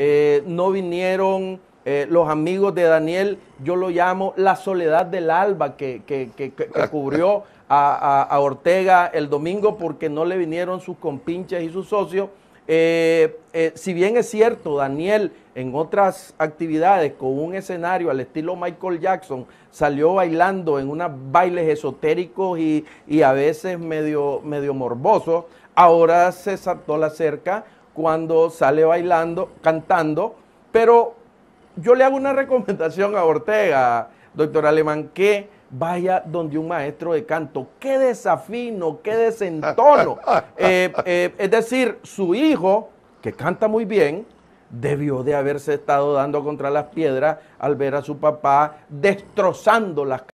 Eh, no vinieron eh, los amigos de Daniel, yo lo llamo la soledad del alba que, ah. cubrió a, Ortega el domingo porque no le vinieron sus compinches y sus socios. Eh, si bien es cierto, Daniel en otras actividades con un escenario al estilo Michael Jackson salió bailando en unos bailes esotéricos y, a veces medio, medio morbosos, ahora se saltó la cerca cuando sale bailando, cantando, pero yo le hago una recomendación a Ortega, doctor Alemán, que vaya donde un maestro de canto. Qué desafino, qué desentono. Eh, eh, es decir, su hijo, que canta muy bien, debió de haberse estado dando contra las piedras al ver a su papá destrozando las